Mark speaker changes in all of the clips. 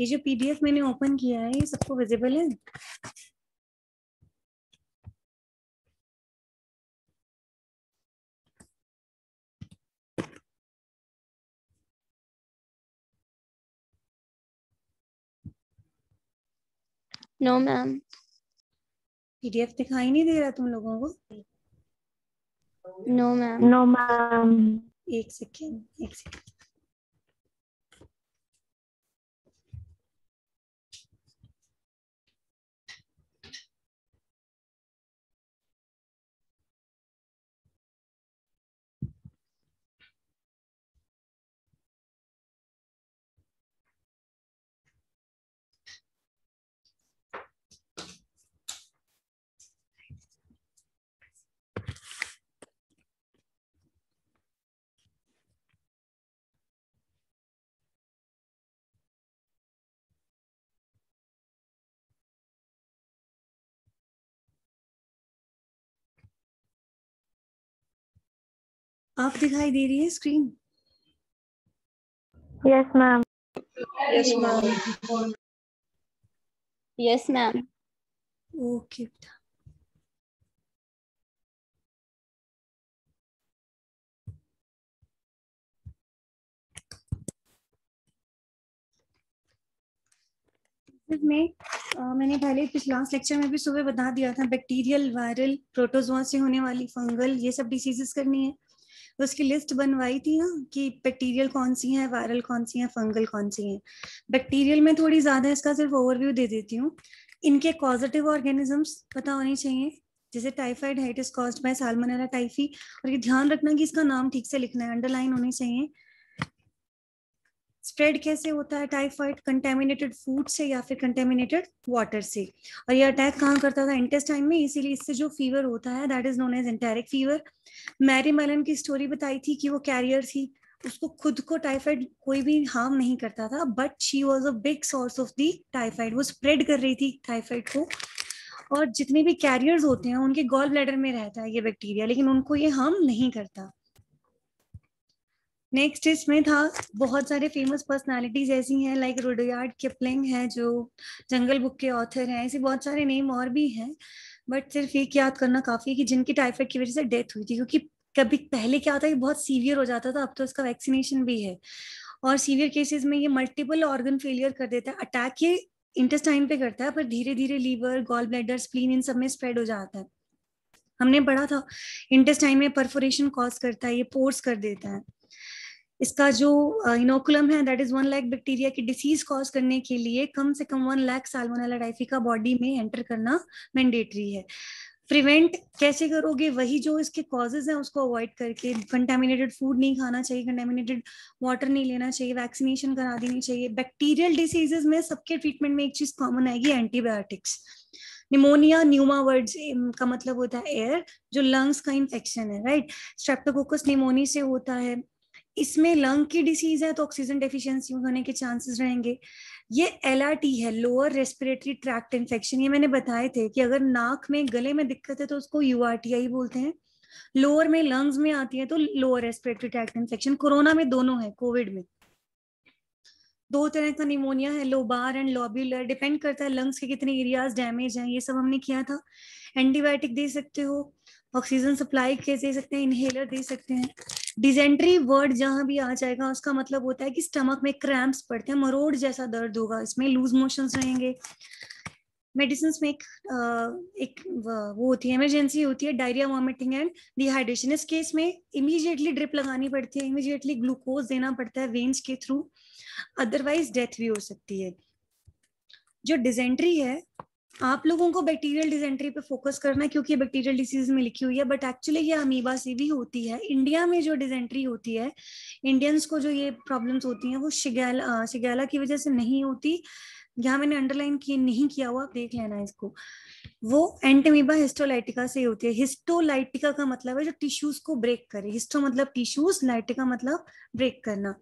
Speaker 1: ये जो पीडीएफ मैंने ओपन किया है ये सबको विजिबल है
Speaker 2: नो मैम पीडीएफ दिखाई नहीं दे रहा तुम लोगों को नो मैम नो मैम एक सेकेंड एक सेकेंड आप दिखाई दे रही है screen yes ma'am
Speaker 1: yes ma'am yes ma'am okay
Speaker 2: में आ, मैंने पहले लास्ट लेक्चर में भी सुबह बता दिया था बैक्टीरियल वायरल प्रोटोजोआ से होने वाली फंगल ये सब डिसीजेस करनी है तो उसकी लिस्ट बनवाई थी ना कि बैक्टीरियल कौन सी है वायरल कौन सी है फंगल कौन सी है बैक्टीरियल में थोड़ी ज़्यादा इसका सिर्फ ओवरव्यू दे देती हूँ इनके कॉजिटिव ऑर्गेनिजम्स पता होने चाहिए जैसे टाइफाइड हाइट is caused by Salmonella typhi और ये ध्यान रखना कि इसका नाम ठीक से लिखना है अंडरलाइन होनी चाहिए स्प्रेड कैसे होता है टाइफाइड कंटेमिनेटेड फूड से या फिर कंटेमिनेटेड वाटर से और ये अटैक कहाँ करता था इंटेस्टाइन में इसीलिए इससे जो फीवर होता है that is known as enteric fever Mary Mallon की स्टोरी बताई थी कि वो कैरियर थी उसको खुद को टाइफाइड कोई भी हार्म नहीं करता था but she was a big source of the typhoid वो स्प्रेड कर रही थी टाइफाइड को और जितने भी कैरियर्स होते हैं उनके गॉल ब्लैडर में रहता है ये बैक्टीरिया लेकिन उनको ये हार्म नहीं करता नेक्स्ट इसमें था बहुत सारे फेमस पर्सनालिटीज ऐसी हैं लाइक रोडयार्ड किपलिंग है जो जंगल बुक के ऑथर हैं ऐसे बहुत सारे नेम और भी हैं बट सिर्फ एक याद करना काफ़ी है कि जिनकी टाइफाइड की वजह से डेथ हुई थी क्योंकि कभी पहले क्या होता है बहुत सीवियर हो जाता था अब तो उसका वैक्सीनेशन भी है और सीवियर केसेस में ये मल्टीपल ऑर्गन फेलियर कर देता है अटैक ये इंटेस्टाइन पे करता है पर धीरे धीरे लीवर गॉल ब्लैडर स्प्लीन इन सब में स्प्रेड हो जाता है हमने पढ़ा था इंटेस्टाइन में परफोरेशन कॉज करता है ये पोर्स कर देता है इसका जो इनोकुलम है that is one lakh bacteria की डिसीज कॉज करने के लिए कम से कम वन लैक साल्मोनेला डाइफिका बॉडी में एंटर करना मैंडेटरी है प्रिवेंट कैसे करोगे वही जो इसके कॉजेज हैं उसको अवॉइड करके कंटेमिनेटेड फूड नहीं खाना चाहिए कंटेमिनेटेड वाटर नहीं लेना चाहिए वैक्सीनेशन करा देनी चाहिए बैक्टीरियल डिसीजेज में सबके ट्रीटमेंट में एक चीज कॉमन आएगी एंटीबायोटिक्स निमोनिया न्यूमा वर्ड का मतलब होता है एयर जो लंग्स का इन्फेक्शन है राइट स्ट्रेप्टोकोकस निमोनी से होता है इसमें लंग की डिसीज है तो ऑक्सीजन डेफिशिएंसी होने के चांसेस रहेंगे ये एल है लोअर रेस्पिरेटरी ट्रैक्ट इन्फेक्शन ये मैंने बताए थे कि अगर नाक में गले में दिक्कत है तो उसको यू बोलते हैं लोअर में लंग्स में आती है तो lower respiratory tract infection corona में दोनों है कोविड में दो तरह का निमोनिया है लोबार एंड लोब्यूलर डिपेंड करता है लंग्स के कितने एरियाज डैमेज हैं ये सब हमने किया था एंटीबायोटिक दे सकते हो ऑक्सीजन सप्लाई के दे सकते हैं इनहेलर दे सकते हैं डिजेंट्री वर्ड जहां भी आ जाएगा उसका मतलब होता है कि स्टमक में क्रैम्प्स पड़ते हैं मरोड़ जैसा दर्द होगा इसमें लूज मोशन रहेंगे मेडिसिन में एक आ, एक वो होती है इमरजेंसी होती है डायरिया वॉमिटिंग एंड डिहाइड्रेशन इस केस में इमीजिएटली ड्रिप लगानी पड़ती है इमीजिएटली ग्लूकोज देना पड़ता है वेन्स के थ्रू अदरवाइज डेथ भी हो सकती है जो डिजेंट्री है आप लोगों को बैक्टीरियल डिजेंट्री पे फोकस करना है क्योंकि बैक्टीरियल डिसीज में लिखी हुई है बट एक्चुअली ये अमीबा से भी होती है इंडिया में जो डिजेंट्री होती है इंडियंस को जो ये प्रॉब्लम्स होती हैं वो शिगैला शिगैला की वजह से नहीं होती यहाँ मैंने अंडरलाइन की नहीं किया हुआ देख लेना इसको वो एंटेमीबा हिस्टोलाइटिका से होती है हिस्टोलाइटिका का मतलब है जो टिश्यूज को ब्रेक करे हिस्टो मतलब टिश्यूज लाइटिका मतलब ब्रेक करना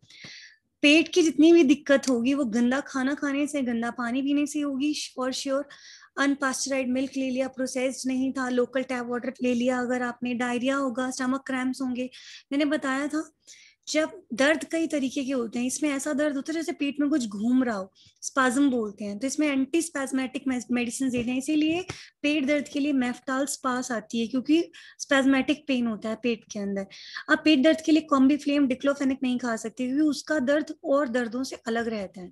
Speaker 2: पेट की जितनी भी दिक्कत होगी वो गंदा खाना खाने से गंदा पानी पीने से होगी फॉर श्योर अनपास्चराइड मिल्क ले लिया प्रोसेस्ड नहीं था लोकल टैप वाटर ले लिया अगर आपने डायरिया होगा स्टमक क्रैम्प्स होंगे मैंने बताया था जब दर्द कई तरीके के होते हैं इसमें ऐसा दर्द होता है जैसे पेट में कुछ घूम रहा हो स्पाजम बोलते हैं तो इसमें एंटी स्पैजमेटिक मेडिसिन देते हैं इसीलिए पेट दर्द के लिए मेफ्टाल स्पास आती है क्योंकि स्पैजमेटिक पेन होता है पेट के अंदर अब पेट दर्द के लिए कॉम्बी फ्लेम डिक्लोफेनिक नहीं खा सकते क्योंकि उसका दर्द और दर्दों से अलग रहता है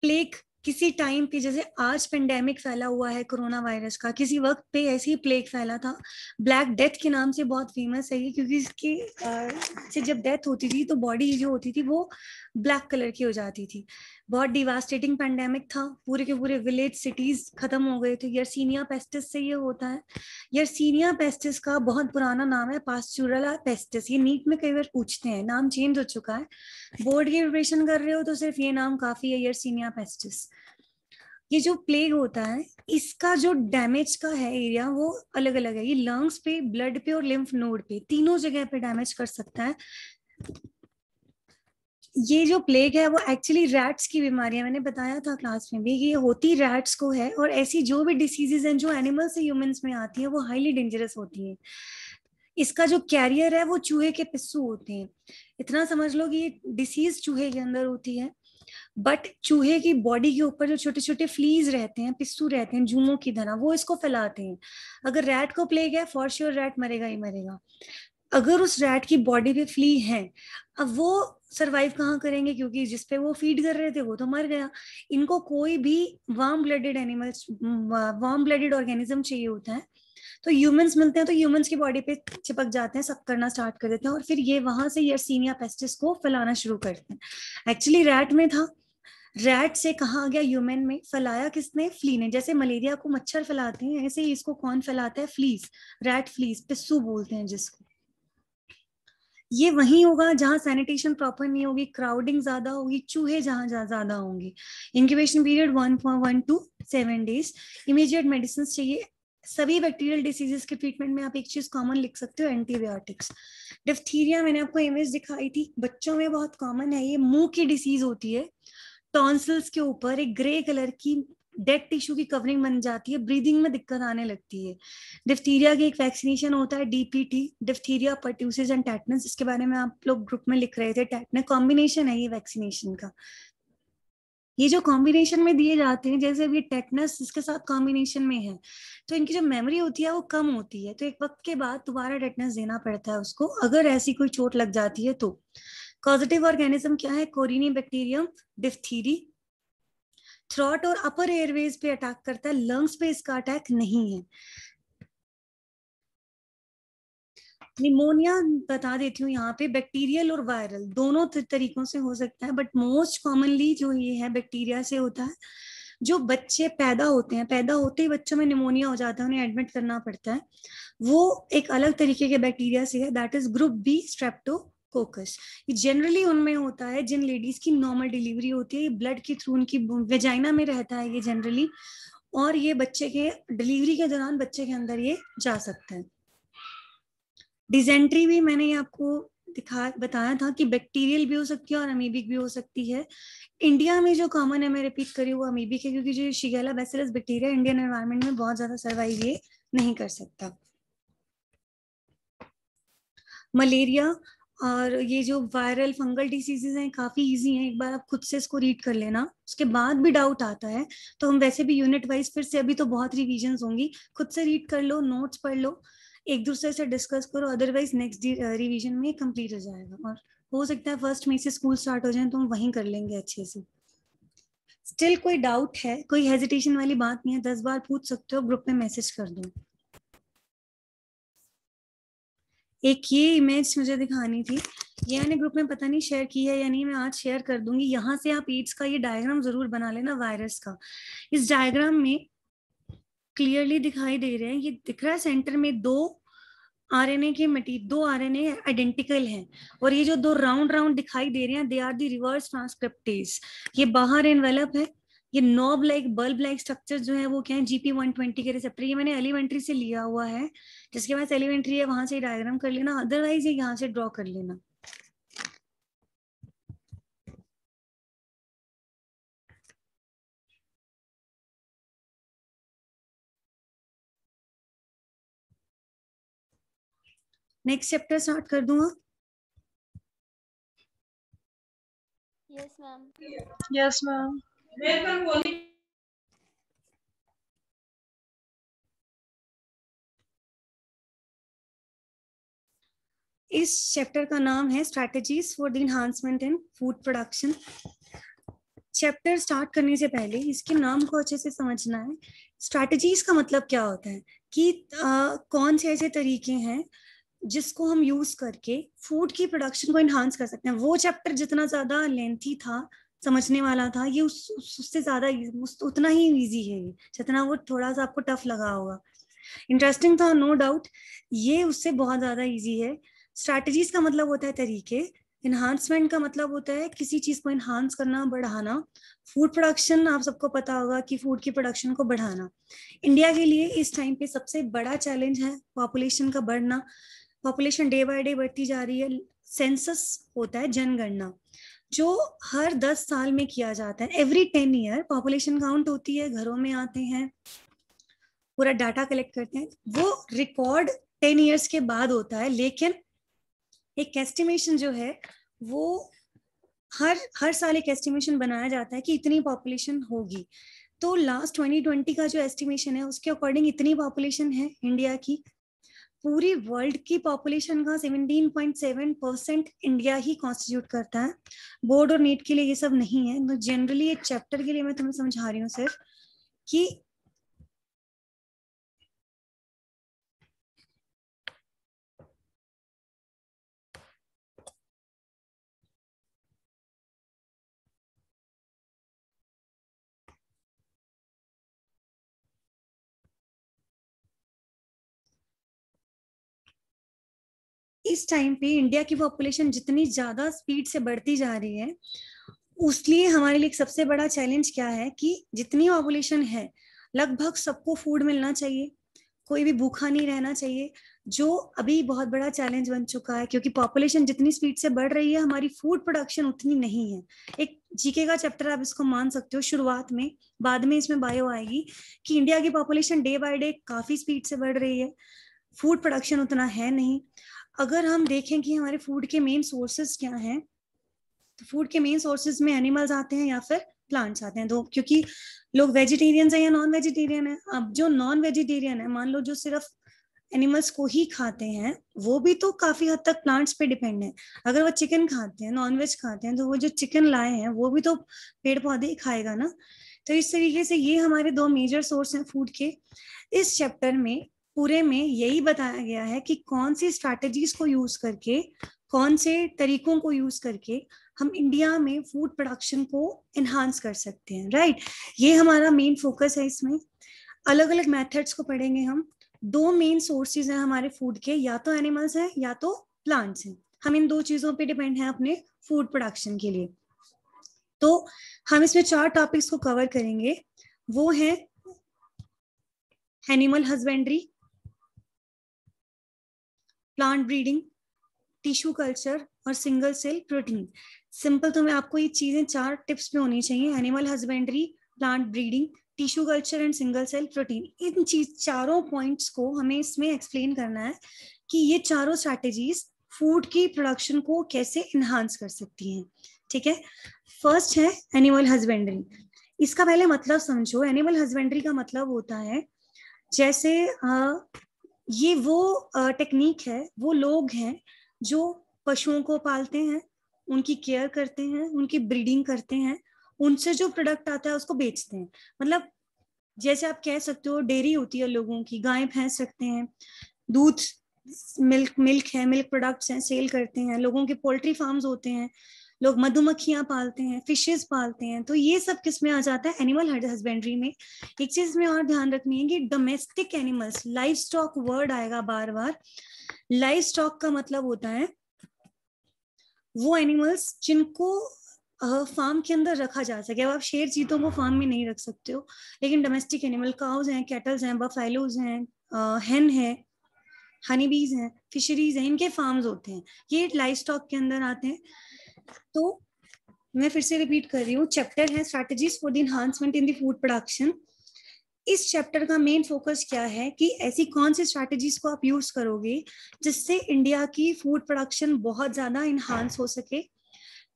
Speaker 2: प्लेक किसी टाइम पे जैसे आज पेंडेमिक फैला हुआ है कोरोना वायरस का किसी वक्त पे ऐसे ही प्लेग फैला था ब्लैक डेथ के नाम से बहुत फेमस है ये क्योंकि इसकी से जब डेथ होती थी तो बॉडी जो होती थी वो ब्लैक कलर की हो जाती थी बहुत डिवास्टेटिंग पेंडेमिक था पूरे के पूरे विलेज सिटीज खत्म हो गए थे यरसीनिया पेस्टिस से ये होता है यरसीनिया पेस्टिस का बहुत पुराना नाम है पास्चुरला पेस्टिस ये नीट में कई बार पूछते हैं नाम चेंज हो चुका है बोर्ड की प्रिपरेशन कर रहे हो तो सिर्फ ये नाम काफी है यरसीनिया पेस्टिस ये जो प्लेग होता है इसका जो डैमेज का है एरिया वो अलग अलग है ये लंग्स पे ब्लड पे और लिम्फ नोड पे तीनों जगह पे डैमेज कर सकता है ये जो प्लेग है वो एक्चुअली रैट्स की बीमारी है मैंने बताया था क्लास में भी ये होती रैट्स को है और ऐसी जो भी डिसीजेज हैं जो एनिमल्स से ह्यूमंस में आती है वो हाईली डेंजरस होती है इसका जो कैरियर है वो चूहे के पिस्सू होते हैं इतना समझ लो कि ये डिसीज चूहे के अंदर होती है बट चूहे की बॉडी के ऊपर जो छोटे छोटे फ्लीज रहते हैं पिस्सू रहते हैं जूमो की तरह वो इसको फैलाते हैं अगर रैट को प्लेग है फॉर श्योर रैट मरेगा ही मरेगा अगर उस रैट की बॉडी पे फ्ली है अब वो सरवाइव कहाँ करेंगे क्योंकि जिस पे वो फीड कर रहे थे वो तो मर गया इनको कोई भी warm blooded animals warm blooded organism चाहिए होता है तो ह्यूमंस मिलते हैं तो ह्यूमंस की बॉडी पे चिपक जाते हैं सब करना स्टार्ट कर देते हैं और फिर ये वहां से यर्सिनिया पेस्टिस को फैलाना शुरू करते हैं एक्चुअली रैट में था रैट से कहा गया ह्यूमन में फैलाया किसने फ्ली ने जैसे मलेरिया को मच्छर फैलाते हैं ऐसे ही इसको कौन फैलाता है फ्लीस रैट फ्लीस पिस्सू बोलते हैं जिसको ये वही होगा जहां सैनिटेशन प्रॉपर नहीं होगी क्राउडिंग ज्यादा होगी चूहे जहां ज्यादा होंगे incubation period one one two seven days immediate medicine चाहिए सभी बैक्टीरियल डिसीजेस के ट्रीटमेंट में आप एक चीज कॉमन लिख सकते हो एंटीबायोटिक्स डिफ्थीरिया मैंने आपको इमेज दिखाई थी बच्चों में बहुत कॉमन है ये मुंह की डिसीज होती है टॉन्सल्स के ऊपर एक ग्रे कलर की डेड टिश्यू की कवरिंग बन जाती है ब्रीदिंग में दिक्कत आने लगती है डिफ्थीरिया की एक वैक्सीनेशन होता है DPT diphtheria pertussis and tetanus इसके बारे में आप लोग ग्रुप में लिख रहे थे टैटनस कॉम्बिनेशन है ये वैक्सीनेशन का ये जो कॉम्बिनेशन में दिए जाते हैं जैसे अभी टेटनस इसके साथ कॉम्बिनेशन में है तो इनकी जो मेमोरी होती है वो कम होती है तो एक वक्त के बाद दोबारा टेटनस देना पड़ता है उसको अगर ऐसी कोई चोट लग जाती है तो पॉजिटिव ऑर्गेनिज्म क्या है कोरिनी बैक्टीरियम डिफ्थीरी थ्रॉट और अपर एयरवेज पे अटैक करता है लंग्स पे इसका अटैक नहीं है निमोनिया बता देती हूँ यहाँ पे बैक्टीरियल और वायरल दोनों तरीकों से हो सकता है बट मोस्ट कॉमनली जो ये है बैक्टीरिया से होता है जो बच्चे पैदा होते हैं पैदा होते ही बच्चों में निमोनिया हो जाता है उन्हें एडमिट करना पड़ता है वो एक अलग तरीके के बैक्टीरिया से है that is group B streptococcus ये जनरली उनमें होता है जिन लेडीज की नॉर्मल डिलीवरी होती है ये ब्लड के थ्रू उनकी वेजाइना में रहता है ये जनरली और ये बच्चे के डिलीवरी के दौरान बच्चे के अंदर ये जा सकता है डिजेंट्री भी मैंने आपको दिखा बताया था कि बैक्टीरियल भी हो सकती है और अमीबिक भी हो सकती है इंडिया में जो कॉमन है मैं रिपीट करी वो अमीबिक है क्योंकि जो Shigella bacillus bacteria Indian environment में बहुत ज्यादा सर्वाइव ये नहीं कर सकता मलेरिया और ये जो वायरल फंगल डिसीजेज हैं काफ़ी इजी हैं एक बार आप खुद से इसको रीड कर लेना उसके बाद भी डाउट आता है तो हम वैसे भी यूनिट वाइज फिर से अभी तो बहुत रिविजन होंगी खुद से रीड कर लो नोट्स पढ़ लो एक दूसरे से डिस्कस करो अदरवाइज नेक्स्ट रिविजन में कम्प्लीट हो जाएगा और हो सकता है फर्स्ट में से स्कूल स्टार्ट हो जाए तो हम वहीं कर लेंगे अच्छे से स्टिल कोई डाउट है कोई हेजिटेशन वाली बात नहीं है दस बार पूछ सकते हो ग्रुप में मैसेज कर दो एक ये इमेज मुझे दिखानी थी ये मैंने ग्रुप में पता नहीं शेयर की है या नहीं मैं आज शेयर कर दूंगी यहाँ से आप एड्स का ये डायग्राम जरूर बना लेना वायरस का इस डायग्राम में क्लियरली दिखाई दे रहे हैं ये दिख रहा है सेंटर में दो आरएनए के मटी दो आरएनए आइडेंटिकल हैं और ये जो दो राउंड राउंड दिखाई दे रहे हैं they are the reverse transcriptase ये बाहर एनवेलप है ये knob like bulb like structure जो है वो क्या है जीपी वन ट्वेंटी के रिसेप्टर ये मैंने एलिमेंट्री से लिया हुआ है जिसके पास एलिमेंट्री है वहां से डायग्राम कर लेना अदरवाइज ये यहाँ से ड्रॉ कर लेना
Speaker 1: नेक्स्ट चैप्टर स्टार्ट कर दूंगा यस मैम यस मैम इस
Speaker 2: चैप्टर का नाम है strategies for the enhancement in food production chapter start करने से पहले इसके नाम को अच्छे से समझना है स्ट्रैटेजीज का मतलब क्या होता है कि आ, कौन से ऐसे तरीके हैं जिसको हम यूज करके फूड की प्रोडक्शन को इन्हांस कर सकते हैं वो चैप्टर जितना ज्यादा लेंथी था समझने वाला था ये उस उससे ज्यादा उस, उतना ही इजी है ये जितना वो थोड़ा सा आपको टफ लगा होगा इंटरेस्टिंग था नो डाउट ये उससे बहुत ज्यादा इजी है स्ट्रैटेजीज का मतलब होता है तरीके इन्हांसमेंट का मतलब होता है किसी चीज को इन्हांस करना बढ़ाना फूड प्रोडक्शन आप सबको पता होगा कि फूड की प्रोडक्शन को बढ़ाना इंडिया के लिए इस टाइम पे सबसे बड़ा चैलेंज है पॉपुलेशन का बढ़ना पॉपुलेशन डे बाय डे बढ़ती जा रही है सेंसस होता है जनगणना जो हर दस साल में किया जाता है every ten year population count होती है घरों में आते हैं पूरा डाटा कलेक्ट करते हैं वो रिकॉर्ड टेन ईयर्स के बाद होता है लेकिन एक एस्टिमेशन जो है वो हर हर साल एक एस्टिमेशन बनाया जाता है कि इतनी पॉपुलेशन होगी तो लास्ट 2020 का जो एस्टिमेशन है उसके अकॉर्डिंग इतनी पॉपुलेशन है इंडिया की पूरी वर्ल्ड की पॉपुलेशन का 17.7 परसेंट इंडिया ही कॉन्स्टिट्यूट करता है बोर्ड और नीट के लिए ये सब नहीं है तो जनरली ये चैप्टर के लिए मैं तुम्हें समझा रही हूँ सिर्फ कि इस टाइम पे इंडिया की पॉपुलेशन जितनी ज्यादा स्पीड से बढ़ती जा रही है उसलिए हमारे लिए सबसे बड़ा चैलेंज क्या है कि जितनी पॉपुलेशन है लगभग सबको फूड मिलना चाहिए कोई भी भूखा नहीं रहना चाहिए जो अभी बहुत बड़ा चैलेंज बन चुका है क्योंकि पॉपुलेशन जितनी स्पीड से बढ़ रही है हमारी फूड प्रोडक्शन उतनी नहीं है एक जीके का चैप्टर आप इसको मान सकते हो शुरुआत में बाद में इसमें बायो आएगी कि इंडिया की पॉपुलेशन डे बाय डे काफी स्पीड से बढ़ रही है फूड प्रोडक्शन उतना है नहीं अगर हम देखें कि हमारे फूड के मेन सोर्सेस क्या हैं तो फूड के मेन सोर्सेज में एनिमल्स आते हैं या फिर प्लांट्स आते हैं तो क्योंकि लोग वेजिटेरियंस हैं या नॉन वेजिटेरियन है अब जो नॉन वेजिटेरियन है मान लो जो सिर्फ एनिमल्स को ही खाते हैं वो भी तो काफी हद तक प्लांट्स पे डिपेंड है अगर वो चिकन खाते हैं नॉन वेज खाते हैं तो वो जो चिकन लाए हैं वो भी तो पेड़ पौधे ही खाएगा ना तो इस तरीके से ये हमारे दो मेजर सोर्स हैं फूड के इस चैप्टर में पूरे में यही बताया गया है कि कौन सी स्ट्रैटेजीज को यूज करके कौन से तरीकों को यूज करके हम इंडिया में फूड प्रोडक्शन को एनहांस कर सकते हैं राइट ये हमारा मेन फोकस है इसमें अलग अलग मेथड्स को पढ़ेंगे हम दो मेन सोर्सेज हैं हमारे फूड के या तो एनिमल्स हैं या तो प्लांट्स हैं हम इन दो चीजों पे डिपेंड हैं अपने फूड प्रोडक्शन के लिए तो हम इसमें चार टॉपिक्स को कवर करेंगे वो है animal husbandry plant breeding tissue culture और सिंगल सेल प्रोटीन सिंपल तो मैं आपको ये चीजें चार टिप्स में होनी चाहिए animal husbandry plant breeding tissue culture and single cell protein इन चीज चारों पॉइंट्स को हमें इसमें एक्सप्लेन करना है कि ये चारों स्ट्रैटेजीज फूड की प्रोडक्शन को कैसे इन्हांस कर सकती हैं ठीक है फर्स्ट है एनिमल हस्बेंड्री इसका पहले मतलब समझो एनिमल हस्बेंड्री का मतलब होता है जैसे ये वो टेक्निक है वो लोग हैं जो पशुओं को पालते हैं उनकी केयर करते हैं उनकी ब्रीडिंग करते हैं उनसे जो प्रोडक्ट आता है उसको बेचते हैं मतलब जैसे आप कह सकते हो डेयरी होती है लोगों की गाय भैंस रखते हैं दूध मिल्क मिल्क है मिल्क प्रोडक्ट्स हैं सेल करते हैं लोगों के पोल्ट्री फार्म्स होते हैं लोग मधुमक्खियां पालते हैं फिशेस पालते हैं तो ये सब किस में आ जाता है एनिमल हस्बेंड्री में एक चीज में और ध्यान रखनी है कि domestic animals livestock word आएगा बार बार लाइफ स्टॉक का मतलब होता है वो एनिमल्स जिनको फार्म के अंदर रखा जा सके अब आप शेर चीतों को फार्म में नहीं रख सकते हो लेकिन डोमेस्टिक एनिमल काउज हैं कैटल्स हैं बफेलोज हैं हेन है हनी बीज हैं फिशरीज हैं इनके फार्म्स होते हैं ये लाइफ स्टॉक के अंदर आते हैं तो मैं फिर से रिपीट कर रही हूँ चैप्टर है strategies for the enhancement in the food production इस चैप्टर का मेन फोकस क्या है कि ऐसी कौन सी स्ट्रैटेजीज को आप यूज करोगे जिससे इंडिया की फूड प्रोडक्शन बहुत ज्यादा इनहांस हो सके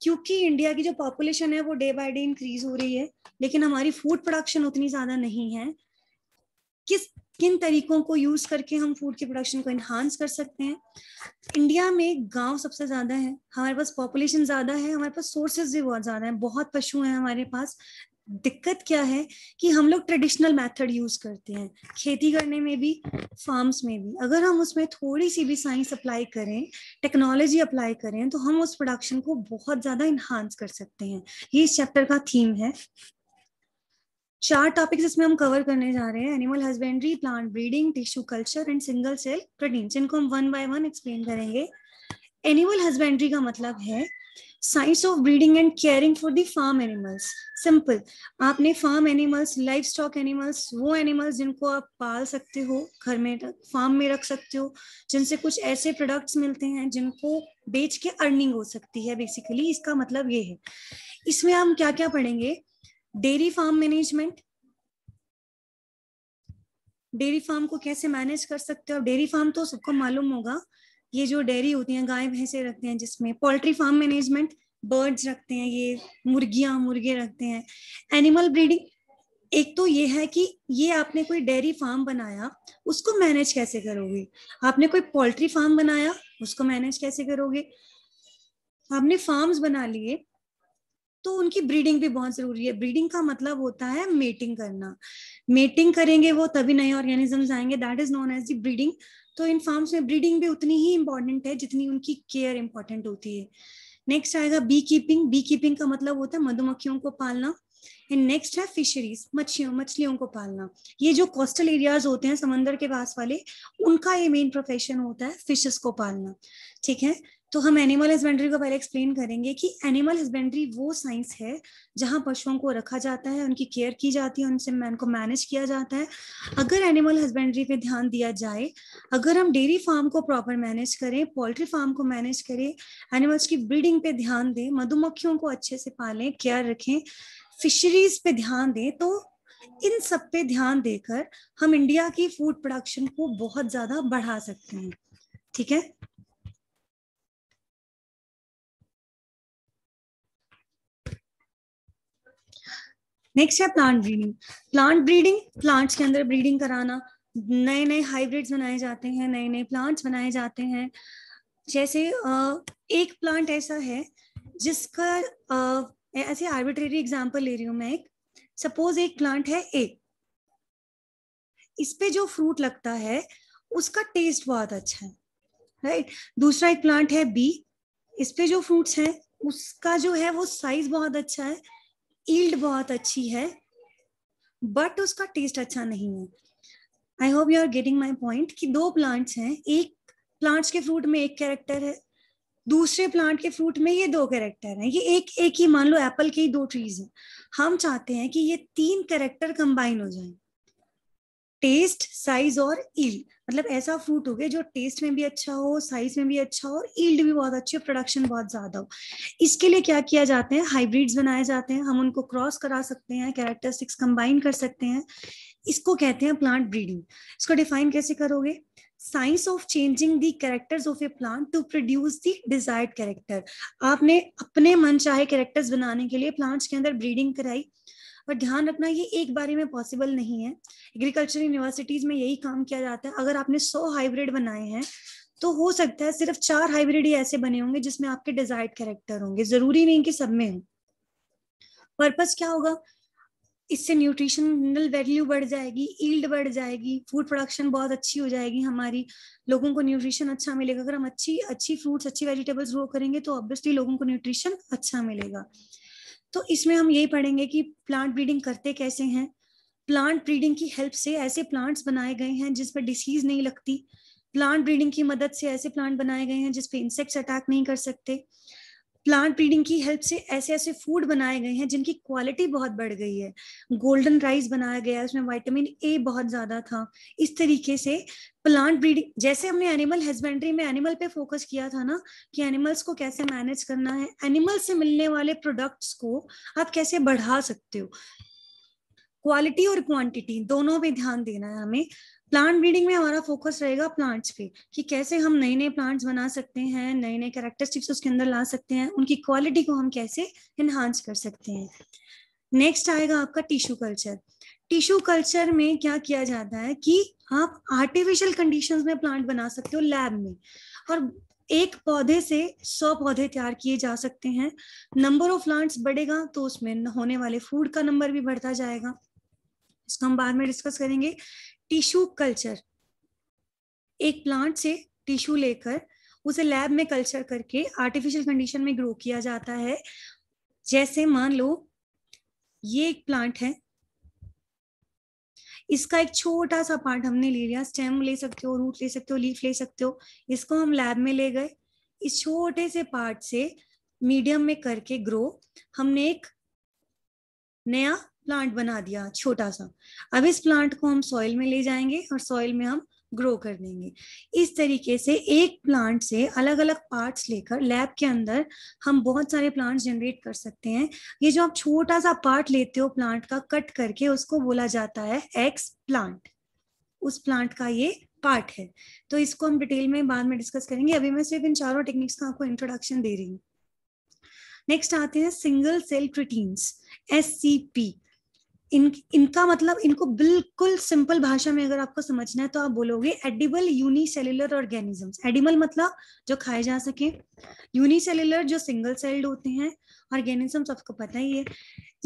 Speaker 2: क्योंकि इंडिया की जो पॉपुलेशन है वो डे बाय डे इंक्रीज हो रही है लेकिन हमारी फूड प्रोडक्शन उतनी ज्यादा नहीं है किस किन तरीकों को यूज करके हम फूड के प्रोडक्शन को इन्हांस कर सकते हैं इंडिया में गांव सबसे ज्यादा है हमारे पास पॉपुलेशन ज्यादा है हमारे पास सोर्सेज भी बहुत ज्यादा है बहुत पशु हैं हमारे पास दिक्कत क्या है कि हम लोग ट्रेडिशनल मेथड यूज करते हैं खेती करने में भी फार्म्स में भी अगर हम उसमें थोड़ी सी भी साइंस अप्लाई करें टेक्नोलॉजी अप्लाई करें तो हम उस प्रोडक्शन को बहुत ज्यादा इन्हांस कर सकते हैं ये इस चैप्टर का थीम है चार टॉपिक्स इसमें हम कवर करने जा रहे हैं animal husbandry plant breeding tissue culture and single cell protein जिनको हम वन बाय वन एक्सप्लेन करेंगे एनिमल हस्बेंड्री का मतलब है science of breeding and caring for the farm animals simple आपने farm animals livestock animals वो animals जिनको आप पाल सकते हो घर में फार्म में रख सकते हो जिनसे कुछ ऐसे प्रोडक्ट्स मिलते हैं जिनको बेच के अर्निंग हो सकती है बेसिकली इसका मतलब ये है इसमें हम क्या क्या पढ़ेंगे dairy farm management dairy farm को कैसे मैनेज कर सकते हो डेयरी फार्म तो सबको मालूम होगा ये जो डेयरी होती है गाय भैंसे रखते हैं जिसमें पोल्ट्री फार्म मैनेजमेंट बर्ड्स रखते हैं ये मुर्गियां मुर्गे रखते हैं एनिमल ब्रीडिंग एक तो ये है कि ये आपने कोई डेयरी फार्म बनाया उसको मैनेज कैसे करोगे आपने कोई पोल्ट्री फार्म बनाया उसको मैनेज कैसे करोगे आपने फार्म्स बना लिए तो उनकी ब्रीडिंग भी बहुत जरूरी है ब्रीडिंग का मतलब होता है मेटिंग करना मेटिंग करेंगे वो तभी नए ऑर्गेनिजम्स आएंगे that is known as the breeding तो इन फार्म्स में ब्रीडिंग भी उतनी ही इम्पोर्टेंट है जितनी उनकी केयर इंपॉर्टेंट होती है नेक्स्ट आएगा बी कीपिंग बी कीपिंग का मतलब होता है मधुमक्खियों को पालना एंड नेक्स्ट है फिशरीज मच्छियों मछलियों को पालना ये जो कोस्टल एरियाज होते हैं समंदर के पास वाले उनका ये मेन प्रोफेशन होता है फिशेस को पालना ठीक है तो हम एनिमल हस्बेंड्री को पहले एक्सप्लेन करेंगे कि एनिमल हस्बेंड्री वो साइंस है जहाँ पशुओं को रखा जाता है उनकी केयर की जाती है उनसे मैन को मैनेज किया जाता है अगर एनिमल हस्बेंड्री पे ध्यान दिया जाए अगर हम डेयरी फार्म को प्रॉपर मैनेज करें पोल्ट्री फार्म को मैनेज करें एनिमल्स की ब्रीडिंग पे ध्यान दें मधुमक्खियों को अच्छे से पालें केयर रखें फिशरीज पे ध्यान दें तो इन सब पे ध्यान देकर हम इंडिया की फूड प्रोडक्शन को बहुत ज्यादा बढ़ा सकते हैं ठीक है नेक्स्ट है plant breeding plant breeding plants के अंदर ब्रीडिंग कराना नए नए हाइब्रिड्स बनाए जाते हैं नए नए प्लांट्स बनाए जाते हैं जैसे एक प्लांट ऐसा है जिसका ऐसे आर्बिट्रेरी एग्जाम्पल ले रही हूँ मैं एक सपोज एक प्लांट है ए इस पे जो फ्रूट लगता है उसका टेस्ट बहुत अच्छा है राइट right? दूसरा एक प्लांट है बी इस पे जो फ्रूट्स हैं उसका जो है वो साइज बहुत अच्छा है ईल्ड बहुत अच्छी है बट उसका टेस्ट अच्छा नहीं है I hope you are getting my point कि दो प्लांट्स हैं एक प्लांट्स के फ्रूट में एक कैरेक्टर है दूसरे प्लांट के फ्रूट में ये दो कैरेक्टर हैं ये एक एक ही मान लो एप्पल के ही दो ट्रीज हैं हम चाहते हैं कि ये तीन कैरेक्टर कंबाइन हो जाए टेस्ट साइज और ईल्ड मतलब ऐसा फ्रूट हो गया जो टेस्ट में भी अच्छा हो साइज में भी अच्छा हो और ईल्ड भी बहुत अच्छी हो प्रोडक्शन बहुत ज्यादा हो इसके लिए क्या किया जाते हैं हाइब्रिड्स बनाए जाते हैं हम उनको क्रॉस करा सकते हैं कैरेक्टरिस्टिक्स कंबाइन कर सकते हैं इसको कहते हैं प्लांट ब्रीडिंग इसको डिफाइन कैसे करोगे science of changing the characters of a plant to produce the desired character आपने अपने मन चाहे कैरेक्टर्स बनाने के लिए प्लांट्स के अंदर ब्रीडिंग कराई पर ध्यान रखना ये एक बारे में पॉसिबल नहीं है एग्रीकल्चर यूनिवर्सिटीज में यही काम किया जाता है अगर आपने सौ हाइब्रिड बनाए हैं तो हो सकता है सिर्फ चार हाइब्रिड ही ऐसे बने होंगे जिसमें आपके डिजायर्ड कैरेक्टर होंगे जरूरी नहीं कि सब में हो पर्पस क्या होगा इससे न्यूट्रिशनल वैल्यू बढ़ जाएगी ईल्ड बढ़ जाएगी फूड प्रोडक्शन बहुत अच्छी हो जाएगी हमारी लोगों को न्यूट्रिशन अच्छा मिलेगा अगर हम अच्छी अच्छी फ्रूट्स अच्छी वेजिटेबल्स ग्रो करेंगे तो ऑब्वियसली लोगों को न्यूट्रिशन अच्छा मिलेगा तो इसमें हम यही पढ़ेंगे कि प्लांट ब्रीडिंग करते कैसे हैं प्लांट ब्रीडिंग की हेल्प से ऐसे प्लांट्स बनाए गए हैं जिस पर डिसीज नहीं लगती प्लांट ब्रीडिंग की मदद से ऐसे प्लांट बनाए गए हैं जिस पर इंसेक्ट्स अटैक नहीं कर सकते प्लांट ब्रीडिंग की हेल्प से ऐसे ऐसे फूड बनाए गए हैं जिनकी क्वालिटी बहुत बढ़ गई है गोल्डन राइस बनाया गया है उसमें विटामिन ए बहुत ज्यादा था इस तरीके से प्लांट ब्रीडिंग जैसे हमने एनिमल हस्बेंड्री में एनिमल पे फोकस किया था ना कि एनिमल्स को कैसे मैनेज करना है एनिमल से मिलने वाले प्रोडक्ट्स को आप कैसे बढ़ा सकते हो क्वालिटी और क्वांटिटी दोनों पे ध्यान देना है हमें प्लांट ब्रीडिंग में हमारा फोकस रहेगा प्लांट्स पे कि कैसे हम नए नए प्लांट्स बना सकते हैं नए नए कैरेक्टरिस्टिक्स उसके अंदर ला सकते हैं उनकी क्वालिटी को हम कैसे इनहांस कर सकते हैं नेक्स्ट आएगा आपका टिश्यू कल्चर टिश्यू कल्चर में क्या किया जाता है कि आप आर्टिफिशियल कंडीशन में प्लांट बना सकते हो लैब में और एक पौधे से सौ पौधे तैयार किए जा सकते हैं नंबर ऑफ प्लांट्स बढ़ेगा तो उसमें होने वाले फूड का नंबर भी बढ़ता जाएगा इसको हम बाद में डिस्कस करेंगे टिश्यू कल्चर एक प्लांट से टिश्यू लेकर उसे लैब में कल्चर करके आर्टिफिशियल कंडीशन में ग्रो किया जाता है जैसे मान लो ये एक प्लांट है इसका एक छोटा सा पार्ट हमने ले लिया स्टेम ले सकते हो रूट ले सकते हो लीफ ले सकते हो इसको हम लैब में ले गए इस छोटे से पार्ट से मीडियम में करके ग्रो हमने एक नया प्लांट बना दिया छोटा सा अब इस प्लांट को हम सॉइल में ले जाएंगे और सॉइल में हम ग्रो कर देंगे इस तरीके से एक प्लांट से अलग अलग पार्ट्स लेकर लैब के अंदर हम बहुत सारे प्लांट्स जनरेट कर सकते हैं ये जो आप छोटा सा पार्ट लेते हो प्लांट का कट करके उसको बोला जाता है एक्स प्लांट उस प्लांट का ये पार्ट है तो इसको हम डिटेल में बाद में डिस्कस करेंगे अभी मैं सिर्फ इन चारों टेक्निक्स का आपको इंट्रोडक्शन दे रही हूँ नेक्स्ट आते हैं single cell proteins S C P इन इनका मतलब इनको बिल्कुल सिंपल भाषा में अगर आपको समझना है तो आप बोलोगे एडिबल यूनिसेल्युलर ऑर्गेनिजम्स एडिबल मतलब जो खाए जा सके यूनिसेल्युलर जो सिंगल सेल्ड होते हैं ऑर्गेनिजम्स आपको पता ही है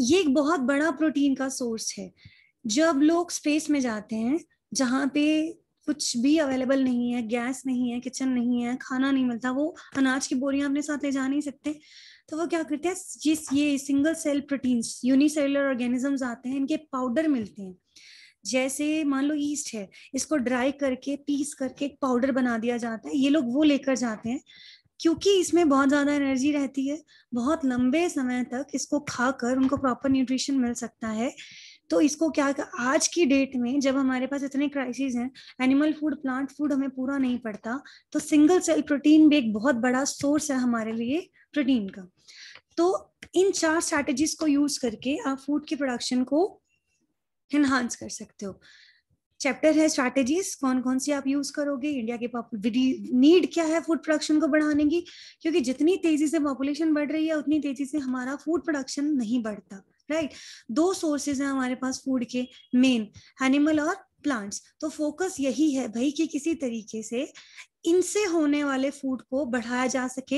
Speaker 2: ये एक बहुत बड़ा प्रोटीन का सोर्स है जब लोग स्पेस में जाते हैं जहाँ पे कुछ भी अवेलेबल नहीं है गैस नहीं है किचन नहीं है खाना नहीं मिलता वो अनाज की बोरियां अपने साथ ले जा नहीं सकते तो वो क्या करते हैं जिस ये single cell proteins unicellular organisms आते हैं इनके पाउडर मिलते हैं जैसे मान लो ईस्ट है इसको ड्राई करके पीस करके एक पाउडर बना दिया जाता है ये लोग वो लेकर जाते हैं क्योंकि इसमें बहुत ज़्यादा एनर्जी रहती है बहुत लंबे समय तक इसको खाकर उनको प्रॉपर न्यूट्रिशन मिल सकता है तो इसको क्या आज की डेट में जब हमारे पास इतने क्राइसिस हैं एनिमल फूड प्लांट फूड हमें पूरा नहीं पड़ता तो सिंगल सेल प्रोटीन भी एक बहुत बड़ा सोर्स है हमारे लिए प्रोटीन का तो इन चार स्ट्रेटेजीज को यूज करके आप फूड की प्रोडक्शन को एनहांस कर सकते हो चैप्टर है स्ट्रैटेजीज कौन कौन सी आप यूज करोगे इंडिया के नीड क्या है फूड प्रोडक्शन को बढ़ाने की क्योंकि जितनी तेजी से पॉपुलेशन बढ़ रही है उतनी तेजी से हमारा फूड प्रोडक्शन नहीं बढ़ता राइट right? दो सोर्सेज हैं हमारे पास फूड के मेन एनिमल और प्लांट्स तो फोकस यही है भाई कि किसी तरीके से इनसे होने वाले फूड को बढ़ाया जा सके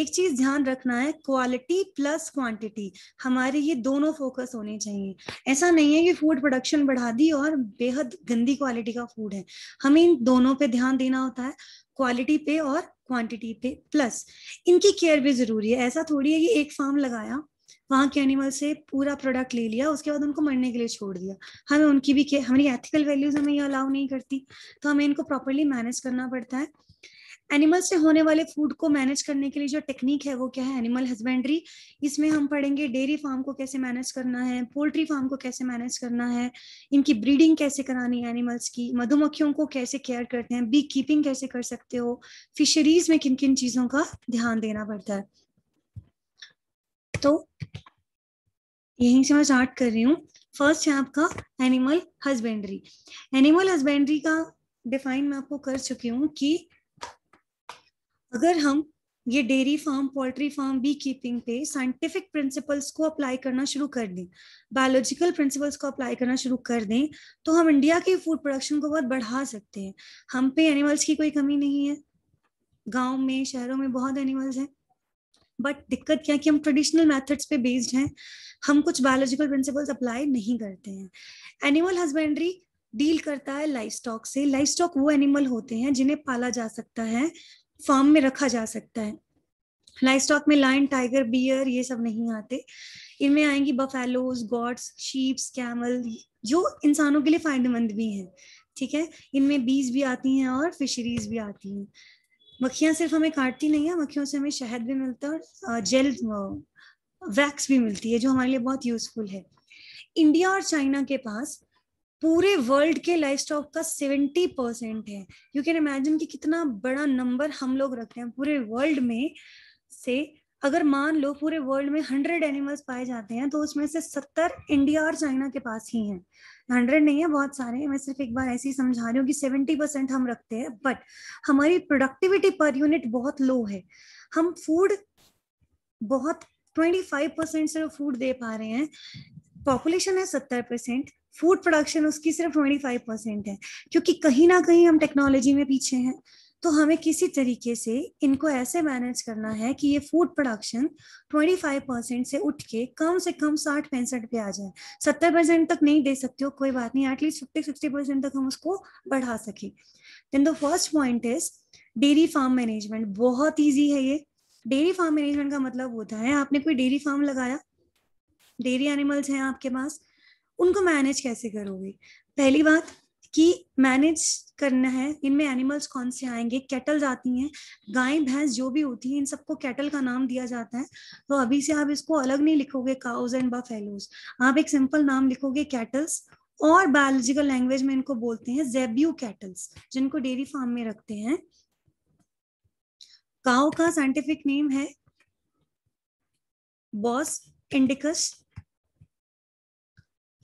Speaker 2: एक चीज ध्यान रखना है क्वालिटी प्लस क्वांटिटी हमारे ये दोनों फोकस होने चाहिए ऐसा नहीं है कि फूड प्रोडक्शन बढ़ा दी और बेहद गंदी क्वालिटी का फूड है हमें इन दोनों पे ध्यान देना होता है क्वालिटी पे और क्वांटिटी पे प्लस इनकी केयर भी जरूरी है ऐसा थोड़ी है कि एक फार्म लगाया वहां के एनिमल से पूरा प्रोडक्ट ले लिया उसके बाद उनको मरने के लिए छोड़ दिया हमें उनकी भी हमारी एथिकल वैल्यूज हमें ये अलाउ नहीं करती तो हमें इनको प्रॉपरली मैनेज करना पड़ता है एनिमल से होने वाले फूड को मैनेज करने के लिए जो टेक्निक है वो क्या है एनिमल हस्बेंड्री इसमें हम पढ़ेंगे डेयरी फार्म को कैसे मैनेज करना है पोल्ट्री फार्म को कैसे मैनेज करना है इनकी ब्रीडिंग कैसे करानी है एनिमल्स की मधुमक्खियों को कैसे केयर करते हैं बी कीपिंग कैसे कर सकते हो फिशरीज में किन किन चीजों का ध्यान देना पड़ता है तो यहीं से मैं स्टार्ट कर रही हूँ फर्स्ट है आपका एनिमल हस्बेंड्री एनिमल हस्बेंड्री का डिफाइन मैं आपको कर चुकी हूँ कि अगर हम ये dairy farm poultry farm bee keeping पे साइंटिफिक प्रिंसिपल्स को अप्लाई करना शुरू कर दें बायोलॉजिकल प्रिंसिपल्स को अप्लाई करना शुरू कर दें तो हम इंडिया के फूड प्रोडक्शन को बहुत बढ़ा सकते हैं हम पे एनिमल्स की कोई कमी नहीं है गाँव में शहरों में बहुत एनिमल्स हैं बट दिक्कत क्या कि हम ट्रेडिशनल मेथड्स पे बेस्ड हैं हम कुछ बायोलॉजिकल प्रिंसिपल्स अप्लाई नहीं करते हैं एनिमल हस्बेंड्री डील करता है लाइफ स्टॉक से लाइफ स्टॉक वो एनिमल होते हैं जिन्हें पाला जा सकता है फार्म में रखा जा सकता है लाइफ स्टॉक में लाइन टाइगर बियर ये सब नहीं आते इनमें आएंगी बफेलोज गॉड्स शीप्स कैमल जो इंसानों के लिए फायदेमंद भी हैं ठीक है इनमें बीज भी आती हैं और फिशरीज भी आती हैं मक्खियां सिर्फ हमें काटती नहीं है मक्खियों से हमें शहद भी मिलता है और जेल वैक्स भी मिलती है जो हमारे लिए बहुत यूजफुल है इंडिया और चाइना के पास पूरे वर्ल्ड के लाइफ स्टॉक का सेवेंटी परसेंट है यू कैन इमेजिन कि कितना बड़ा नंबर हम लोग रखते हैं पूरे वर्ल्ड में से अगर मान लो पूरे वर्ल्ड में हंड्रेड एनिमल्स पाए जाते हैं तो उसमें से सत्तर इंडिया और चाइना के पास ही हैं हंड्रेड नहीं है बहुत सारे मैं सिर्फ एक बार ऐसे ही समझा रही हूँ कि सेवेंटी परसेंट हम रखते हैं बट हमारी प्रोडक्टिविटी पर यूनिट बहुत लो है हम फूड बहुत ट्वेंटी फाइव परसेंट सिर्फ फूड दे पा रहे हैं पॉपुलेशन है सत्तर परसेंट फूड प्रोडक्शन उसकी सिर्फ ट्वेंटी फाइव परसेंट है क्योंकि कहीं ना कहीं हम टेक्नोलॉजी में पीछे हैं तो हमें किसी तरीके से इनको ऐसे मैनेज करना है कि ये फूड प्रोडक्शन 25 परसेंट से उठ के कम से कम साठ पैंसठ पे आ जाए सत्तर परसेंट तक नहीं दे सकते हो कोई बात नहीं एटलीस्ट फिफ्टी सिक्सटी परसेंट तक हम उसको बढ़ा सके then the first point is dairy farm management बहुत ईजी है ये डेयरी फार्म मैनेजमेंट का मतलब होता है आपने कोई डेयरी फार्म लगाया डेयरी एनिमल्स हैं आपके पास उनको मैनेज कैसे करोगे पहली बात कि मैनेज करना है इनमें एनिमल्स कौन से आएंगे कैटल्स आती हैं गाय भैंस जो भी होती है इन सबको कैटल का नाम दिया जाता है तो अभी से आप इसको अलग नहीं लिखोगे काउज एंड बफेलोज आप एक सिंपल नाम लिखोगे कैटल्स और बायोलॉजिकल लैंग्वेज में इनको बोलते हैं जेब्यू कैटल्स जिनको डेयरी फार्म में रखते हैं काउ का साइंटिफिक नेम है बॉस इंडिकस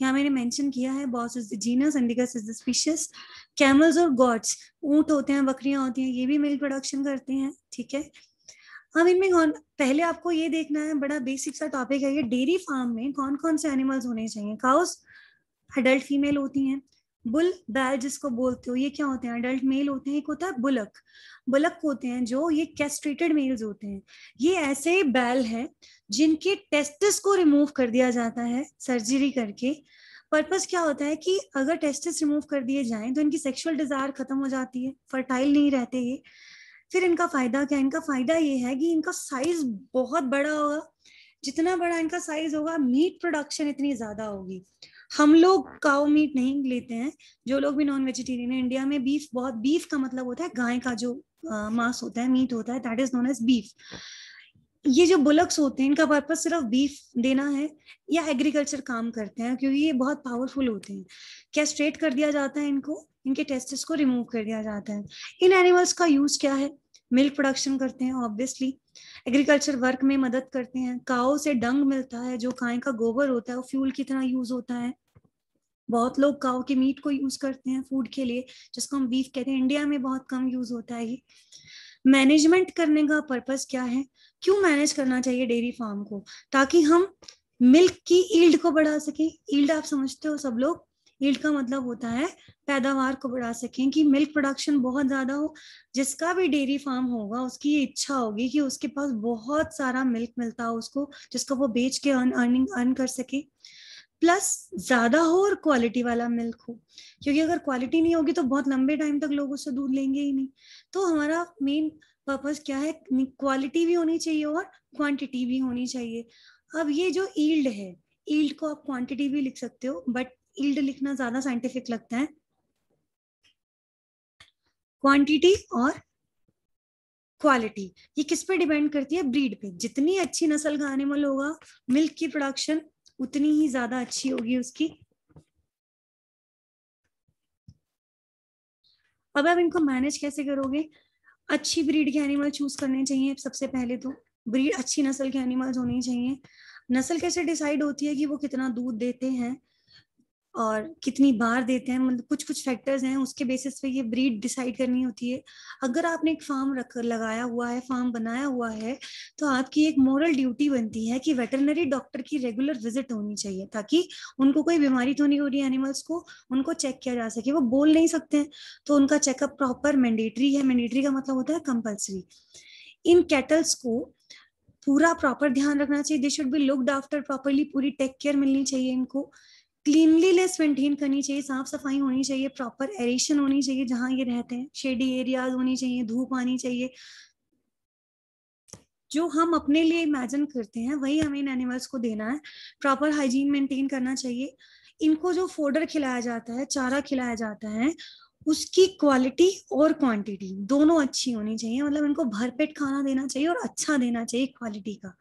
Speaker 2: यहाँ मैंने मेंशन किया है bos is the genus indicus is the species camels और गॉड्स ऊंट होते हैं बकरियां होती हैं ये भी मिल्क प्रोडक्शन करते हैं ठीक है अब इनमें कौन पहले आपको ये देखना है बड़ा बेसिक सा टॉपिक है ये डेयरी फार्म में कौन कौन से एनिमल्स होने चाहिए काउस एडल्ट फीमेल होती हैं बुल बैल जिसको बोलते हो ये क्या होते हैं अडल्ट मेल होते हैं एक होता है बुलक बुलक होते हैं जो ये कैस्ट्रेटेड मेल्स होते हैं ये ऐसे बैल हैं जिनके टेस्टिस को रिमूव कर दिया जाता है सर्जरी करके पर्पस क्या होता है कि अगर टेस्टिस रिमूव कर दिए जाएं तो इनकी सेक्सुअल डिजायर खत्म हो जाती है फर्टाइल नहीं रहते ये फिर इनका फायदा क्या इनका फायदा ये है कि इनका साइज बहुत बड़ा होगा जितना बड़ा इनका साइज होगा मीट प्रोडक्शन इतनी ज्यादा होगी हम लोग काओ मीट नहीं लेते हैं जो लोग भी नॉन वेजिटेरियन है इंडिया में बीफ बहुत बीफ का मतलब होता है गाय का जो मांस होता है मीट होता है that is known as beef ये जो बुलक्स होते हैं इनका पर्पज सिर्फ बीफ देना है या एग्रीकल्चर काम करते हैं क्योंकि ये बहुत पावरफुल होते हैं क्या स्ट्रेट कर दिया जाता है इनको इनके टेस्टिस को रिमूव कर दिया जाता है इन एनिमल्स का यूज क्या है मिल्क प्रोडक्शन करते हैं ऑब्वियसली एग्रीकल्चर वर्क में मदद करते हैं काओ से डंग मिलता है जो काय का गोबर होता है वो फ्यूल की तरह यूज होता है बहुत लोग काओ के मीट को यूज करते हैं फूड के लिए जिसको हम बीफ कहते हैं इंडिया में बहुत कम यूज होता है ये मैनेजमेंट करने का पर्पस क्या है क्यों मैनेज करना चाहिए डेयरी फार्म को ताकि हम मिल्क की ईल्ड को बढ़ा सके ईल्ड आप समझते हो सब लोग यील्ड का मतलब होता है पैदावार को बढ़ा सकें कि मिल्क प्रोडक्शन बहुत ज़्यादा हो जिसका भी डेयरी फार्म होगा उसकी ये इच्छा होगी कि उसके पास बहुत सारा मिल्क मिलता हो उसको जिसको वो बेच के अर्न अर्निंग अर्न कर सके प्लस ज़्यादा हो और क्वालिटी वाला मिल्क हो क्योंकि अगर क्वालिटी नहीं होगी तो बहुत लंबे टाइम तक लोग उससे दूध लेंगे ही नहीं तो हमारा मेन पर्पज़ क्या है क्वालिटी भी होनी चाहिए और क्वांटिटी भी होनी चाहिए अब ये जो ईल्ड है ईल्ड को आप क्वांटिटी भी लिख सकते हो बट इल्ड लिखना ज्यादा साइंटिफिक लगता है क्वांटिटी और क्वालिटी ये किस पे डिपेंड करती है ब्रीड पे जितनी अच्छी नस्ल का एनिमल होगा मिल्क की प्रोडक्शन उतनी ही ज्यादा अच्छी होगी उसकी अब आप इनको मैनेज कैसे करोगे अच्छी ब्रीड के एनिमल चूज करने चाहिए सबसे पहले तो ब्रीड अच्छी नस्ल के एनिमल्स होने चाहिए नस्ल कैसे डिसाइड होती है कि वो कितना दूध देते हैं और कितनी बार देते हैं मतलब कुछ कुछ फैक्टर्स हैं उसके बेसिस पे ये ब्रीड डिसाइड करनी होती है अगर आपने एक फार्म रख लगाया हुआ है फार्म बनाया हुआ है तो आपकी एक मॉरल ड्यूटी बनती है कि वेटरनरी डॉक्टर की रेगुलर विजिट होनी चाहिए ताकि उनको कोई बीमारी तो नहीं हो रही एनिमल्स को उनको चेक किया जा सके वो बोल नहीं सकते हैं तो उनका चेकअप प्रॉपर मैंडेटरी है मैंडेटरी का मतलब होता है कंपल्सरी इन कैटल्स को पूरा प्रॉपर ध्यान रखना चाहिए they should be looked after properly पूरी टेक केयर मिलनी चाहिए इनको क्लीनलीनेस मेंटेन करनी चाहिए साफ सफाई होनी चाहिए प्रॉपर एरेशन होनी चाहिए जहां ये रहते हैं शेडी एरियाज होनी चाहिए धूप आनी चाहिए जो हम अपने लिए इमेजिन करते हैं वही हमें इन एनिमल्स को देना है प्रॉपर हाइजीन मेंटेन करना चाहिए इनको जो फोडर खिलाया जाता है चारा खिलाया जाता है उसकी क्वालिटी और क्वांटिटी दोनों अच्छी होनी चाहिए मतलब इनको भरपेट खाना देना चाहिए और अच्छा देना चाहिए क्वालिटी का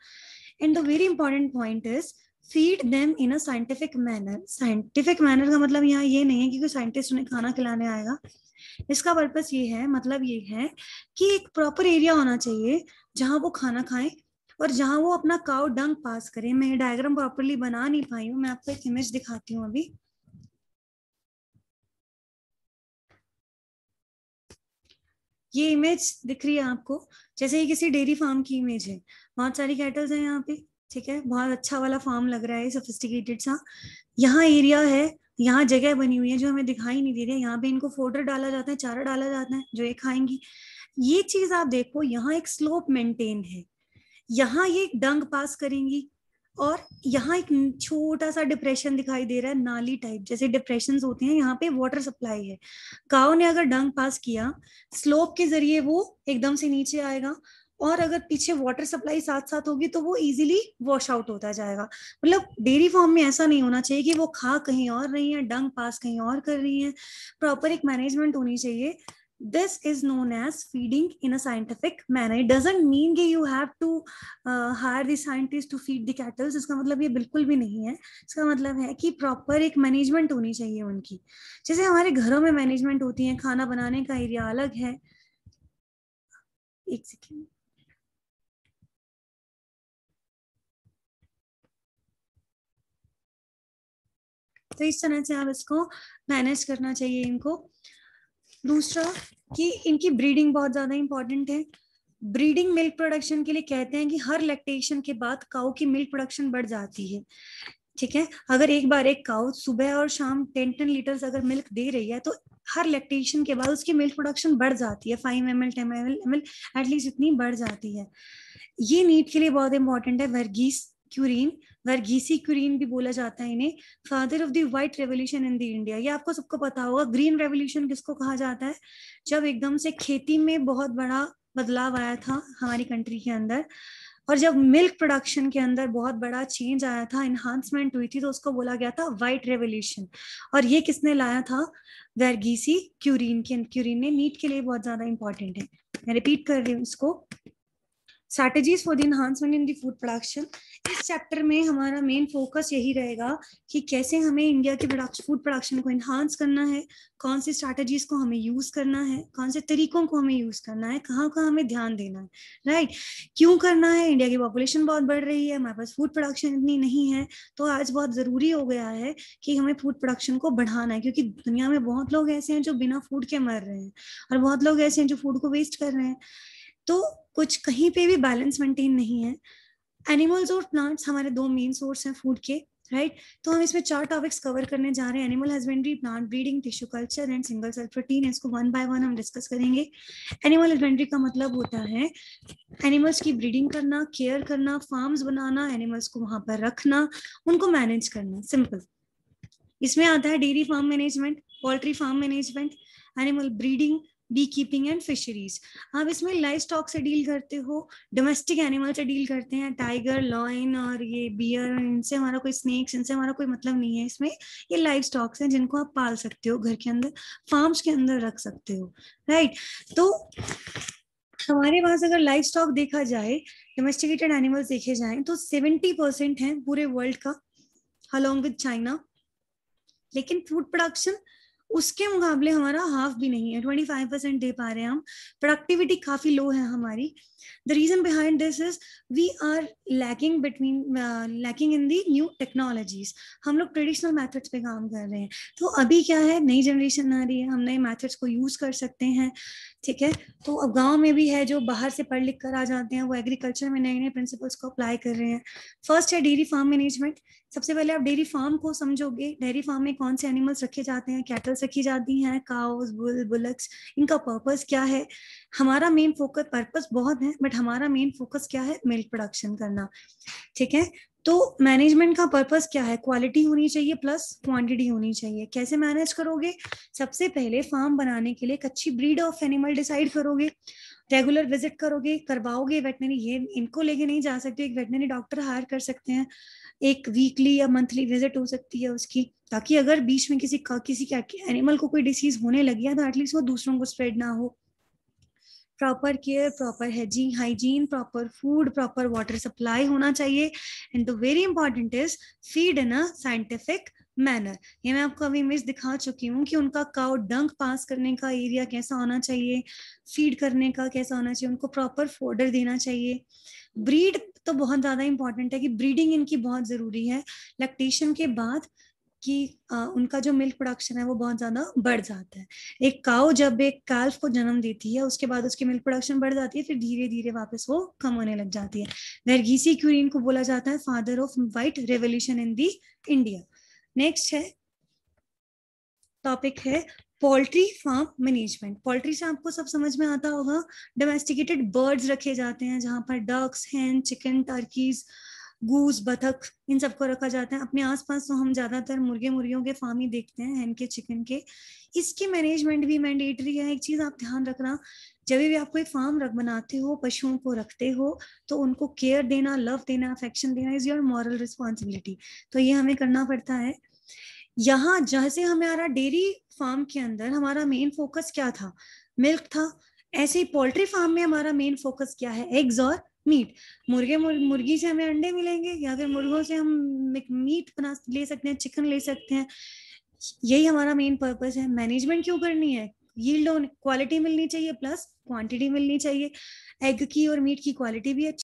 Speaker 2: and the very important point is feed them in a scientific manner scientific manner का मतलब यहाँ ये नहीं है कि कोई साइंटिस्ट उन्हें खाना खिलाने आएगा इसका पर्पज ये है मतलब ये है कि एक प्रॉपर एरिया होना चाहिए जहां वो खाना खाए और जहां वो अपना काउ डंग पास करे मैं ये डायग्राम प्रॉपरली बना नहीं पाई हूँ मैं आपको एक इमेज दिखाती हूँ अभी ये इमेज दिख रही है आपको जैसे ये किसी डेयरी फार्म की इमेज है बहुत सारी कैटल्स हैं यहाँ पे ठीक है बहुत अच्छा वाला फार्म लग रहा है सोफिस्टिकेटेड सा यहाँ एरिया है यहाँ जगह बनी हुई है जो हमें दिखाई नहीं दे रही है यहाँ पे इनको फोडर डाला जाता है चारा डाला जाता है जो ये खाएंगी ये चीज आप देखो यहाँ एक स्लोप मेंटेन है यहाँ ये एक डंग पास करेंगी और यहाँ एक छोटा सा डिप्रेशन दिखाई दे रहा है नाली टाइप जैसे डिप्रेशन होते हैं यहाँ पे वाटर सप्लाई है काव ने अगर डंग पास किया स्लोप के जरिए वो एकदम से नीचे आएगा और अगर पीछे वाटर सप्लाई साथ साथ होगी तो वो इजीली वॉश आउट होता जाएगा मतलब डेयरी फार्म में ऐसा नहीं होना चाहिए कि वो खा कहीं और रही है डंग पास कहीं और कर रही है प्रॉपर एक मैनेजमेंट होनी चाहिए this is known as feeding in a scientific manner it doesn't mean कि you have to uh, hire the scientist to feed the इसका मतलब ये बिल्कुल भी नहीं है इसका मतलब है कि प्रॉपर एक मैनेजमेंट होनी चाहिए उनकी जैसे हमारे घरों में मैनेजमेंट होती है खाना बनाने का एरिया अलग है एक सेकेंड तो इस तरह से आप इसको मैनेज करना चाहिए इनको दूसरा कि इनकी ब्रीडिंग बहुत ज़्यादा इंपॉर्टेंट है ब्रीडिंग मिल्क प्रोडक्शन के लिए कहते हैं कि हर लैक्टेशन के बाद काउ की मिल्क प्रोडक्शन बढ़ जाती है ठीक है अगर एक बार एक काउ सुबह और शाम टेन टेन लीटर अगर मिल्क दे रही है तो हर लैक्टेशन के बाद उसकी मिल्क प्रोडक्शन बढ़ जाती है five M L ten M L M L at least इतनी बढ़ जाती है ये नीट के लिए बहुत इंपॉर्टेंट है वर्गीज क्यूरीन वर्गीसी क्यूरीन भी बोला जाता है इन्हें father of the white revolution in the India ये आपको सबको पता होगा ग्रीन रेवोल्यूशन किसको कहा जाता है जब एकदम से खेती में बहुत बड़ा बदलाव आया था हमारी कंट्री के अंदर और जब मिल्क प्रोडक्शन के अंदर बहुत बड़ा चेंज आया था इन्हांसमेंट हुई थी तो उसको बोला गया था व्हाइट रेवोल्यूशन और ये किसने लाया था वर्गीसी क्यूरीन के क्यूरीन ने नीट के लिए बहुत ज्यादा इंपॉर्टेंट है मैं रिपीट कर रही हूँ इसको strategies for the enhancement in the food production इस चैप्टर में हमारा मेन फोकस यही रहेगा कि कैसे हमें इंडिया के फूड प्रोडक्शन को एनहांस करना है कौन सी स्ट्रैटेजीज को हमें यूज करना है कौन से तरीकों को हमें यूज करना है कहाँ कहाँ हमें ध्यान देना है राइट क्यों करना है इंडिया की पॉपुलेशन बहुत बढ़ रही है हमारे पास फूड प्रोडक्शन इतनी नहीं है तो आज बहुत जरूरी हो गया है कि हमें फूड प्रोडक्शन को बढ़ाना है क्योंकि दुनिया में बहुत लोग ऐसे हैं जो बिना फूड के मर रहे हैं और बहुत लोग ऐसे हैं जो फूड को वेस्ट कर रहे हैं तो कुछ कहीं पे भी बैलेंस मेंटेन नहीं है एनिमल्स और प्लांट्स हमारे दो मेन सोर्स हैं फूड के राइट right? तो हम इसमें चार टॉपिक्स कवर करने जा रहे हैं animal husbandry plant breeding tissue culture and single cell protein इसको वन बाय वन हम डिस्कस करेंगे एनिमल हस्बेंड्री का मतलब होता है एनिमल्स की ब्रीडिंग करना केयर करना फार्म्स बनाना एनिमल्स को वहां पर रखना उनको मैनेज करना सिंपल इसमें आता है dairy farm management poultry farm management animal breeding bee keeping and fisheries आप इसमें लाइव स्टॉक से डील करते हो डोमेस्टिक एनिमल से डील करते हैं टाइगर लॉइन और ये बियर इनसे हमारा कोई स्नेक्स इनसे हमारा कोई मतलब नहीं है इसमें ये लाइव स्टॉक्स हैं जिनको आप पाल सकते हो घर के अंदर फार्म्स के अंदर रख सकते हो राइट तो हमारे पास अगर लाइफ स्टॉक देखा जाए डोमेस्टिकेटेड एनिमल्स देखे जाए तो सेवेंटी परसेंट है पूरे वर्ल्ड का अलॉन्ग विद चाइना लेकिन फूड प्रोडक्शन उसके मुकाबले हमारा हाफ भी नहीं है ट्वेंटी फाइव परसेंट दे पा रहे हैं हम प्रोडक्टिविटी काफ़ी लो है हमारी the reason behind this is we are lacking between lacking in the new technologies हम लोग ट्रेडिशनल मैथड्स पे काम कर रहे हैं तो अभी क्या है नई जनरेशन आ रही है हम नए मैथड्स को यूज़ कर सकते हैं ठीक है तो अब गांव में भी है जो बाहर से पढ़ लिख कर आ जाते हैं वो एग्रीकल्चर में नए नए प्रिंसिपल्स को अप्लाई कर रहे हैं फर्स्ट है डेयरी फार्म मैनेजमेंट सबसे पहले आप डेयरी फार्म को समझोगे डेयरी फार्म में कौन से एनिमल्स रखे जाते हैं कैटल्स रखी जाती हैं काउस बुल बुलक्स इनका पर्पस क्या है हमारा मेन फोकस पर्पस बहुत है बट हमारा मेन फोकस क्या है मिल्क प्रोडक्शन करना ठीक है तो मैनेजमेंट का पर्पस क्या है क्वालिटी होनी चाहिए प्लस क्वांटिटी होनी चाहिए कैसे मैनेज करोगे सबसे पहले फार्म बनाने के लिए एक अच्छी ब्रीड ऑफ एनिमल डिसाइड करोगे रेगुलर विजिट करोगे करवाओगे वेटनरी ये इनको लेके नहीं जा सकते एक वेटनरी डॉक्टर हायर कर सकते हैं एक वीकली या मंथली विजिट हो सकती है उसकी ताकि अगर बीच में किसी का, किसी के एनिमल को कोई डिसीज होने लगी है तो एटलीस्ट वो दूसरों को स्प्रेड ना हो proper care proper hygiene proper food proper water supply होना चाहिए and the very important is feed in a scientific manner ये मैं आपको अभी इमेज दिखा चुकी हूँ कि उनका काउ डंक पास करने का एरिया कैसा होना चाहिए फीड करने का कैसा होना चाहिए उनको प्रॉपर फोडर देना चाहिए ब्रीड तो बहुत ज़्यादा इंपॉर्टेंट है कि ब्रीडिंग इनकी बहुत ज़रूरी है लैक्टेशन के बाद कि उनका जो मिल्क प्रोडक्शन है वो बहुत ज़्यादा बढ़ जाता है एक काओ जब एक काल्फ को जन्म देती है उसके बाद उसकी मिल्क प्रोडक्शन बढ़ जाती है फिर धीरे धीरे वापस वो कम होने लग जाती है नरगीसी क्यूरिन को बोला जाता है father of white revolution in the India next है टॉपिक है पोल्ट्री फार्म मैनेजमेंट पोल्ट्री से आपको सब समझ में आता होगा डोमेस्टिकेटेड बर्ड्स रखे जाते हैं जहां पर डक्स हैं चिकन टर्कीज़ गूस बतख इन सबको रखा जाता है अपने आसपास तो हम ज़्यादातर मुर्गे मुर्गियों के फार्म ही देखते हैं हैं के चिकन के इसकी मैनेजमेंट भी मैंडेटरी है एक चीज़ आप ध्यान रखना जब भी आप कोई फार्म रख बनाते हो पशुओं को रखते हो तो उनको केयर देना लव देना अफेक्शन देना इज योर मॉरल रिस्पॉन्सिबिलिटी तो ये हमें करना पड़ता है यहाँ जैसे हमारा डेयरी फार्म के अंदर हमारा मेन फोकस क्या था मिल्क था ऐसे ही पोल्ट्री फार्म में हमारा मेन फोकस क्या है एग्स और मीट मुर्गे मुर, मुर्गी से हमें अंडे मिलेंगे या फिर मुर्गों से हम मीट बना ले सकते हैं चिकन ले सकते हैं यही हमारा मेन पर्पज है मैनेजमेंट क्यों करनी है यील्ड ऑन क्वालिटी मिलनी चाहिए प्लस क्वांटिटी मिलनी चाहिए एग की और मीट की क्वालिटी भी अच्छी